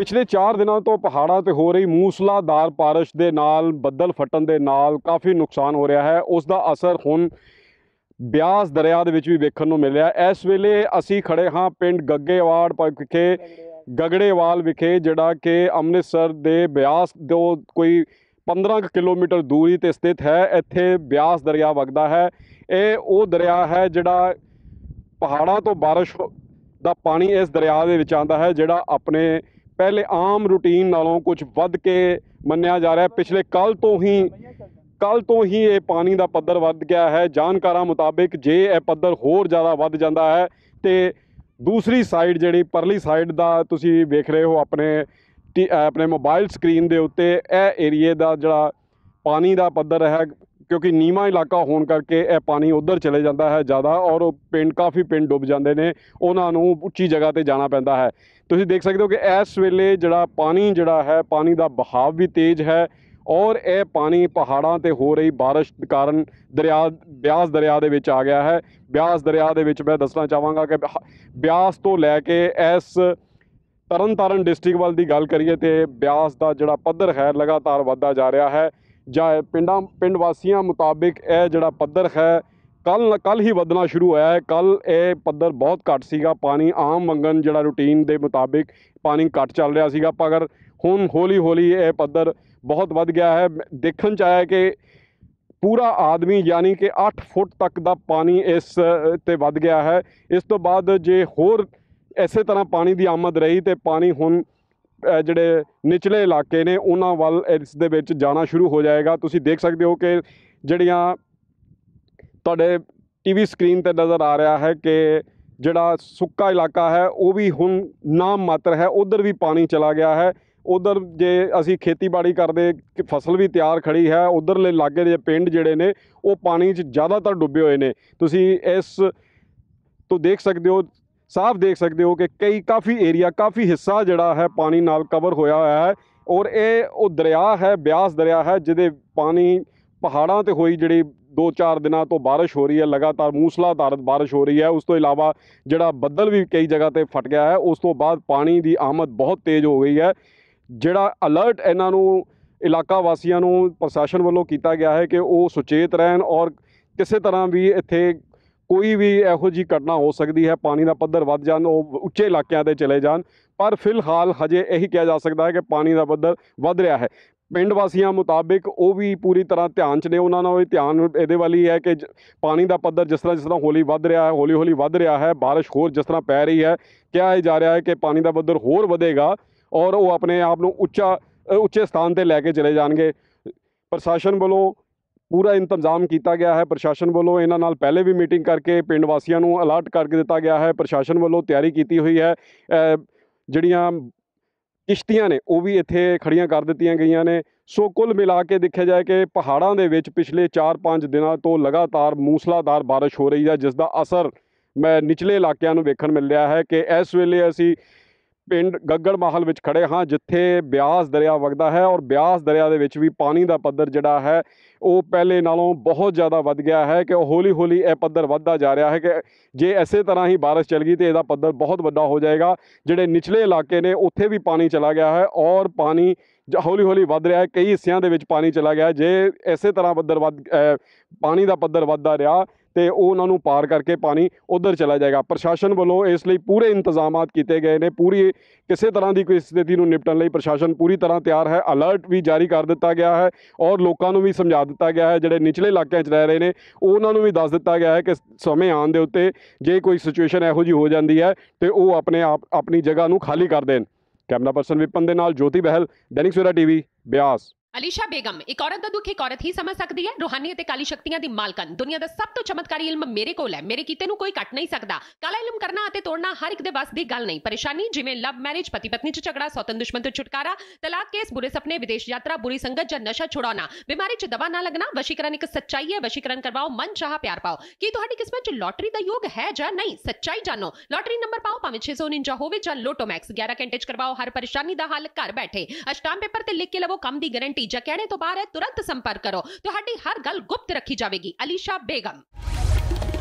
ਪਿਛਲੇ 4 ਦਿਨਾਂ ਤੋਂ ਪਹਾੜਾਂ ਤੇ ਹੋ ਰਹੀ ਮੂਸਲਾਦਾਰ بارش ਦੇ ਨਾਲ ਬੱਦਲ ਫਟਣ ਦੇ ਨਾਲ ਕਾਫੀ ਨੁਕਸਾਨ ਹੋ ਰਿਹਾ ਹੈ ਉਸ ਦਾ ਅਸਰ ਹੁਣ ਬਿਆਸ ਦਰਿਆ ਦੇ ਵਿੱਚ ਵੀ ਵੇਖਣ ਨੂੰ ਮਿਲਿਆ ਇਸ ਵੇਲੇ ਅਸੀਂ ਖੜੇ ਹਾਂ ਪਿੰਡ ਗੱਗੇਵਾੜ ਵਿਖੇ ਗਗੜੇਵਾਲ ਵਿਖੇ ਜਿਹੜਾ ਕਿ ਅੰਮ੍ਰਿਤਸਰ ਦੇ ਬਿਆਸ ਤੋਂ ਕੋਈ 15 ਕਿਲੋਮੀਟਰ ਦੂਰੀ ਤੇ ਸਥਿਤ ਹੈ ਇੱਥੇ ਬਿਆਸ ਦਰਿਆ ਵਗਦਾ ਹੈ ਇਹ ਉਹ ਦਰਿਆ ਹੈ ਜਿਹੜਾ ਪਹਾੜਾਂ ਤੋਂ بارش ਦਾ ਪਾਣੀ ਇਸ ਦਰਿਆ ਦੇ ਵਿੱਚ ਆਂਦਾ ਹੈ ਜਿਹੜਾ ਆਪਣੇ ਪਹਿਲੇ ਆਮ ਰੁਟੀਨ ਨਾਲੋਂ ਕੁਝ ਵੱਧ ਕੇ ਮੰਨਿਆ ਜਾ ਰਿਹਾ ਪਿਛਲੇ ਕੱਲ ਤੋਂ ਹੀ ਕੱਲ ਤੋਂ ਹੀ ਇਹ ਪਾਣੀ ਦਾ ਪੱਧਰ ਵੱਧ ਗਿਆ ਹੈ ਜਾਣਕਾਰਾਂ ਮੁਤਾਬਕ ਜੇ ਇਹ ਪੱਧਰ ਹੋਰ ਜ਼ਿਆਦਾ ਵੱਧ ਜਾਂਦਾ ਹੈ ਤੇ ਦੂਸਰੀ ਸਾਈਡ ਜਿਹੜੀ ਪਰਲੀ ਸਾਈਡ ਦਾ ਤੁਸੀਂ ਵੇਖ ਰਹੇ ਹੋ ਆਪਣੇ ਆਪਣੇ ਮੋਬਾਈਲ ਸਕਰੀਨ ਦੇ ਉੱਤੇ ਇਹ ਏਰੀਏ ਦਾ ਜਿਹੜਾ ਪਾਣੀ ਦਾ ਪੱਧਰ ਹੈ ਕਿਉਂਕਿ ਨੀਵਾ ਇਲਾਕਾ ਹੋਣ ਕਰਕੇ ਇਹ ਪਾਣੀ ਉਧਰ ਚਲੇ ਜਾਂਦਾ ਹੈ ਜ਼ਿਆਦਾ ਔਰ ਉਹ ਪਿੰਡ ਕਾਫੀ ਪਿੰਡ ਡੁੱਬ ਜਾਂਦੇ ਨੇ ਉਹਨਾਂ ਨੂੰ ਉੱਚੀ ਜਗ੍ਹਾ ਤੇ ਜਾਣਾ ਪੈਂਦਾ ਹੈ ਤੁਸੀਂ ਦੇਖ ਸਕਦੇ ਹੋ ਕਿ ਇਸ ਵੇਲੇ ਜਿਹੜਾ ਪਾਣੀ ਜਿਹੜਾ ਹੈ ਪਾਣੀ ਦਾ ਬਹਾਵ ਵੀ ਤੇਜ਼ ਹੈ ਔਰ ਇਹ ਪਾਣੀ ਪਹਾੜਾਂ ਤੇ ਹੋ ਰਹੀ بارش ਕਾਰਨ ਦਰਿਆ ਬਿਆਸ ਦਰਿਆ ਦੇ ਵਿੱਚ ਆ ਗਿਆ ਹੈ ਬਿਆਸ ਦਰਿਆ ਦੇ ਵਿੱਚ ਮੈਂ ਦੱਸਣਾ ਚਾਹਾਂਗਾ ਕਿ ਬਿਆਸ ਤੋਂ ਲੈ ਕੇ ਇਸ ਤਰਨਤਾਰਨ ਡਿਸਟ੍ਰਿਕਟ ਵੱਲ ਦੀ ਗੱਲ ਕਰੀਏ ਤੇ ਬਿਆਸ ਦਾ ਜਿਹੜਾ ਪੱਧਰ ਹੈ ਲਗਾਤਾਰ ਵਧਦਾ ਜਾ ਰਿਹਾ ਹੈ ਜਾਂ ਪਿੰਡਾਂ ਪਿੰਡ ਵਾਸੀਆਂ ਮੁਤਾਬਿਕ ਇਹ ਜਿਹੜਾ ਪੱਧਰ ਹੈ ਕੱਲ ਕੱਲ ਹੀ ਵਧਣਾ ਸ਼ੁਰੂ ਹੋਇਆ ਹੈ ਕੱਲ ਇਹ ਪੱਧਰ ਬਹੁਤ ਘੱਟ ਸੀਗਾ ਪਾਣੀ ਆਮ ਮੰਗਨ ਜਿਹੜਾ ਰੁਟੀਨ ਦੇ ਮੁਤਾਬਿਕ ਪਾਣੀ ਘੱਟ ਚੱਲ ਰਿਹਾ ਸੀਗਾ ਪਰ ਹੁਣ ਹੌਲੀ ਹੌਲੀ ਇਹ ਪੱਧਰ ਬਹੁਤ ਵੱਧ ਗਿਆ ਹੈ ਦੇਖਣ ਚ ਆਇਆ ਕਿ ਪੂਰਾ ਆਦਮੀ ਯਾਨੀ ਕਿ 8 ਫੁੱਟ ਤੱਕ ਦਾ ਪਾਣੀ ਇਸ ਤੇ ਵੱਧ ਗਿਆ ਹੈ ਇਸ ਤੋਂ ਬਾਅਦ ਜੇ ਹੋਰ ਐਸੇ ਤਰ੍ਹਾਂ ਪਾਣੀ ਦੀ ਆਮਦ ਰਹੀ ਤੇ ਪਾਣੀ ਹੁਣ ਜਿਹੜੇ ਨਿਚਲੇ ਇਲਾਕੇ ਨੇ ਉਹਨਾਂ ਵੱਲ ਇਸ ਦੇ ਵਿੱਚ ਜਾਣਾ ਸ਼ੁਰੂ ਹੋ ਜਾਏਗਾ ਤੁਸੀਂ ਦੇਖ ਸਕਦੇ ਹੋ ਕਿ ਜਿਹੜੀਆਂ ਤੁਹਾਡੇ ਟੀਵੀ ਸਕਰੀਨ ਤੇ ਨਜ਼ਰ ਆ ਰਿਹਾ ਹੈ ਕਿ ਜਿਹੜਾ ਸੁੱਕਾ ਇਲਾਕਾ ਹੈ ਉਹ ਵੀ ਹੁਣ ਨਾਮ ਮਾਤਰ ਹੈ ਉਧਰ ਵੀ ਪਾਣੀ ਚਲਾ ਗਿਆ ਹੈ ਉਧਰ ਜੇ ਅਸੀਂ ਖੇਤੀਬਾੜੀ ਕਰਦੇ ਫਸਲ ਵੀ ਤਿਆਰ ਖੜੀ ਹੈ ਉਧਰਲੇ ਲਾਗੇ ਦੇ ਪਿੰਡ ਜਿਹੜੇ ਨੇ ਉਹ ਪਾਣੀ 'ਚ ਜ਼ਿਆਦਾਤਰ ਡੁੱਬੇ ਹੋਏ ਨੇ ਤੁਸੀਂ ਇਸ ਤੋਂ ਦੇਖ ਸਕਦੇ ਹੋ ਸਾਫ਼ ਦੇਖ ਸਕਦੇ ਹੋ ਕਿ ਕਈ ਕਾਫੀ ਏਰੀਆ ਕਾਫੀ ਹਿੱਸਾ ਜਿਹੜਾ ਹੈ ਪਾਣੀ ਨਾਲ ਕਵਰ ਹੋਇਆ ਹੋਇਆ ਹੈ ਔਰ ਇਹ ਉਹ ਦਰਿਆ ਹੈ ਬਿਆਸ ਦਰਿਆ ਹੈ ਜਿਹਦੇ ਪਾਣੀ ਪਹਾੜਾਂ ਤੇ ਹੋਈ ਜਿਹੜੀ 2-4 ਦਿਨਾਂ ਤੋਂ بارش ਹੋ ਰਹੀ ਹੈ ਲਗਾਤਾਰ ਮੂਸਲਾਧਾਰ بارش ਹੋ ਰਹੀ ਹੈ ਉਸ ਤੋਂ ਇਲਾਵਾ ਜਿਹੜਾ ਬੱਦਲ ਵੀ ਕਈ ਜਗ੍ਹਾ ਤੇ ਫਟ ਗਿਆ ਹੈ ਉਸ ਤੋਂ ਬਾਅਦ ਪਾਣੀ ਦੀ ਆਮਦ ਬਹੁਤ ਤੇਜ਼ ਹੋ ਗਈ ਹੈ ਜਿਹੜਾ ਅਲਰਟ ਇਹਨਾਂ ਨੂੰ ਇਲਾਕਾ ਵਾਸੀਆਂ ਨੂੰ ਪ੍ਰਸ਼ਾਸਨ ਵੱਲੋਂ ਕੀਤਾ ਗਿਆ ਹੈ ਕਿ ਉਹ ਸੁਚੇਤ ਰਹਿਣ ਔਰ ਕਿਸੇ ਤਰ੍ਹਾਂ ਵੀ ਇੱਥੇ ਕੋਈ ਵੀ ਇਹੋ ਜੀ ਘਟਨਾ ਹੋ ਸਕਦੀ ਹੈ ਪਾਣੀ ਦਾ ਪੱਧਰ ਵੱਧ ਜਾਣ ਉਹ ਉੱਚੇ ਇਲਾਕਿਆਂ ਤੇ ਚਲੇ ਜਾਣ ਪਰ ਫਿਲਹਾਲ ਹਜੇ ਇਹੀ ਕਿਹਾ ਜਾ ਸਕਦਾ ਹੈ ਕਿ ਪਾਣੀ ਦਾ ਪੱਧਰ ਵੱਧ ਰਿਹਾ ਹੈ ਪਿੰਡ ਵਾਸੀਆਂ ਮੁਤਾਬਿਕ ਉਹ ਵੀ ਪੂਰੀ ਤਰ੍ਹਾਂ ਧਿਆਨ 'ਚ ਨੇ ਉਹਨਾਂ ਦਾ ਵੀ ਧਿਆਨ ਇਹਦੇ ਵਾਲੀ ਹੈ ਕਿ ਪਾਣੀ ਦਾ ਪੱਧਰ ਜਿਸ ਤਰ੍ਹਾਂ ਜਿਸ ਤਰ੍ਹਾਂ ਹੌਲੀ ਵੱਧ ਰਿਹਾ ਹੈ ਹੌਲੀ ਹੌਲੀ ਵੱਧ ਰਿਹਾ ਹੈ بارش ਹੋਰ ਜਿਸ ਤਰ੍ਹਾਂ ਪੈ ਰਹੀ ਹੈ ਕਿਹਾ ਜਾ ਰਿਹਾ ਹੈ ਕਿ ਪਾਣੀ ਦਾ ਪੱਧਰ ਹੋਰ ਵਧੇਗਾ ਔਰ ਉਹ ਆਪਣੇ ਆਪ ਨੂੰ ਉੱਚਾ ਉੱਚੇ ਸਥਾਨ ਤੇ ਲੈ ਕੇ ਚਲੇ ਜਾਣਗੇ ਪ੍ਰਸ਼ਾਸਨ ਵੱਲੋਂ ਪੂਰਾ ਇੰਤਜ਼ਾਮ ਕੀਤਾ ਗਿਆ ਹੈ ਪ੍ਰਸ਼ਾਸਨ ਵੱਲੋਂ ਇਹਨਾਂ ਨਾਲ ਪਹਿਲੇ ਵੀ ਮੀਟਿੰਗ ਕਰਕੇ ਪਿੰਡ ਵਾਸੀਆਂ ਨੂੰ ਅਲਰਟ ਕਰਕੇ ਦਿੱਤਾ ਗਿਆ ਹੈ ਪ੍ਰਸ਼ਾਸਨ ਵੱਲੋਂ ਤਿਆਰੀ ਕੀਤੀ ਹੋਈ ਹੈ ਜਿਹੜੀਆਂ ਕਿਸ਼ਤੀਆਂ ਨੇ ਉਹ ਵੀ ਇੱਥੇ ਖੜੀਆਂ ਕਰ ਦਿੱਤੀਆਂ ਗਈਆਂ ਨੇ ਸੋ ਕੁੱਲ ਮਿਲਾ ਕੇ ਦੇਖਿਆ ਜਾਏ ਕਿ ਪਹਾੜਾਂ ਦੇ ਵਿੱਚ ਪਿਛਲੇ 4-5 ਦਿਨਾਂ ਤੋਂ ਲਗਾਤਾਰ ਮੂਸਲਾਧਾਰ بارش ਹੋ ਰਹੀ ਹੈ ਜਿਸ ਦਾ ਅਸਰ ਮੈਂ ਨਿਚਲੇ ਇਲਾਕਿਆਂ ਨੂੰ ਵੇਖਣ ਮਿਲ ਰਿਹਾ ਹੈ ਕਿ ਇਸ ਵੇਲੇ ਅਸੀਂ ਪਿੰਡ ਗੱਗੜ ਮਾਹਲ ਵਿੱਚ ਖੜੇ ਹਾਂ ਜਿੱਥੇ ਬਿਆਸ ਦਰਿਆ ਵਗਦਾ ਹੈ ਔਰ ਬਿਆਸ ਦਰਿਆ ਦੇ ਵਿੱਚ ਵੀ ਪਾਣੀ ਦਾ ਪੱਧਰ ਜਿਹੜਾ ਹੈ ਉਹ ਪਹਿਲੇ ਨਾਲੋਂ ਬਹੁਤ ਜ਼ਿਆਦਾ ਵੱਧ ਗਿਆ ਹੈ ਕਿ ਹੌਲੀ ਹੌਲੀ ਇਹ ਪੱਧਰ ਵੱਧਦਾ ਜਾ ਰਿਹਾ ਹੈ ਕਿ ਜੇ ਐਸੇ ਤਰ੍ਹਾਂ ਹੀ بارش ਚੱਲ ਗਈ ਤੇ ਇਹਦਾ ਪੱਧਰ ਬਹੁਤ ਵੱਡਾ ਹੋ ਜਾਏਗਾ ਜਿਹੜੇ ਨਿਚਲੇ ਇਲਾਕੇ ਨੇ ਉੱਥੇ ਵੀ ਪਾਣੀ ਚਲਾ ਗਿਆ ਹੈ ਔਰ ਪਾਣੀ ਹੌਲੀ ਹੌਲੀ ਵੱਧ ਰਿਹਾ ਹੈ ਕਈ ਹਿੱਸਿਆਂ ਦੇ ਵਿੱਚ ਪਾਣੀ ਚਲਾ ਗਿਆ ਜੇ ਐਸੇ ਤਰ੍ਹਾਂ ਪੱਧਰ ਵੱਧ ਪਾਣੀ ਦਾ ਪੱਧਰ ਵੱਧਦਾ ਰਿਹਾ ਤੇ ਉਹ ਉਹਨਾਂ ਨੂੰ ਪਾਰ ਕਰਕੇ ਪਾਣੀ ਉਧਰ ਚਲਾ ਜਾਏਗਾ ਪ੍ਰਸ਼ਾਸਨ ਵੱਲੋਂ ਇਸ ਲਈ ਪੂਰੇ ਇੰਤਜ਼ਾਮਾਤ ਕੀਤੇ ਗਏ ਨੇ ਪੂਰੀ ਕਿਸੇ ਤਰ੍ਹਾਂ ਦੀ ਕੋਈ ਸਥਿਤੀ ਨੂੰ ਨਿਪਟਣ ਲਈ ਪ੍ਰਸ਼ਾਸਨ ਪੂਰੀ ਤਰ੍ਹਾਂ ਤਿਆਰ ਹੈ ਅਲਰਟ ਵੀ ਜਾਰੀ ਕਰ ਦਿੱਤਾ ਗਿਆ ਹੈ ਔਰ ਲੋਕਾਂ ਨੂੰ ਵੀ ਸਮਝਾ ਦਿੱਤਾ ਗਿਆ ਹੈ ਜਿਹੜੇ ਨਿਚਲੇ ਇਲਾਕਿਆਂ 'ਚ ਰਹਿ ਰਹੇ ਨੇ ਉਹਨਾਂ ਨੂੰ ਵੀ ਦੱਸ ਦਿੱਤਾ ਗਿਆ ਹੈ ਕਿ ਸਮੇਂ ਆਉਣ ਦੇ ਉੱਤੇ ਜੇ ਕੋਈ ਸਿਚੁਏਸ਼ਨ ਇਹੋ ਜੀ ਹੋ ਜਾਂਦੀ ਹੈ ਤੇ ਉਹ ਆਪਣੇ ਆਪ ਆਪਣੀ ਜਗ੍ਹਾ ਨੂੰ ਖਾਲੀ ਕਰ ਦੇਣ ਕੈਮਰਾ ਪਰਸਨ ਵਿਪਨ ਦੇ ਨਾਲ ਜੋਤੀ ਬਹਿਲ ਦੈਨਿਕ ਸਵੇਰਾ ਟੀਵੀ ਬਿਆਸ अलीशा बेगम एक औरत का दुख एक औरत ही समझ सकती है रूहानी ते काली शक्तियां दी मालकन दुनिया का सब तो चमत्कारी इल्म मेरे को है मेरे किते कोई कट नहीं सकता काला इल्म करना आते तोड़ना हर एक बस दी गल नहीं परेशानी जिमे लव मैरिज पति पत्नी चे झगड़ा सौतन दुश्मन तो छुटकारा तलाक केस बुरे सपने विदेश यात्रा बुरी संगत ज नशा छुड़ा बीमारी च दवा न लगना वशीकरण एक सच्चाई है वशीकरण करवाओ मन चाह प्यार पाओ की किस्मत लॉटरी का योग है जा नहीं सच्चाई जानो लॉटरी नंबर पाओ भावे छे सौ उन्जा होवे जा लोटो ग्यारह घंटे करवाओ हर परेशानी का हल घर बैठे अष्टाम पेपर से लिख के लवो कम की गारंटी ਨਤੀਜਾ ਕਹਿਣੇ ਤੋਂ ਬਾਅਦ ਹੈ ਤੁਰੰਤ ਸੰਪਰਕ ਕਰੋ ਤੁਹਾਡੀ ਹਰ ਗੱਲ ਗੁਪਤ ਰੱਖੀ ਜਾਵੇਗੀ ਅਲੀਸ਼ਾ ਬੇਗਮ